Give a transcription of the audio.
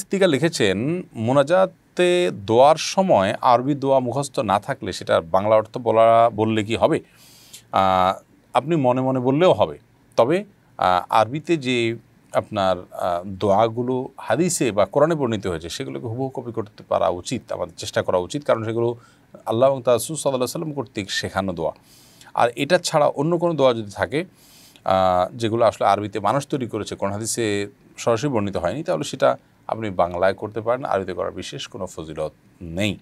সিদ্দিকা লিখেছেন মোনাজাতে দোয়ার সময় আরবি দোয়া মুখস্থ না থাকলে সেটা বাংলা অর্থ বলা বললে কি হবে আপনি মনে মনে বললেও হবে তবে আরবিতে যে আপনার দোয়াগুলো হাদিসে বা কোরআনে বর্ণিত হয়েছে সেগুলোকে হুবহু কপি করতে পারা উচিত আমাদের চেষ্টা করা উচিত কারণ সেগুলো আল্লাহ এবং তাসু সাল্লাহ সাল্লাম কর্তৃক শেখানো দোয়া আর এটা ছাড়া অন্য কোনো দোয়া যদি থাকে যেগুলো আসলে আরবিতে মানুষ তৈরি করেছে কোন হাদিসে সরাসরি বর্ণিত হয়নি তাহলে সেটা আপনি বাংলায় করতে পারেন আরবিতে করার বিশেষ কোনো ফজিলত নেই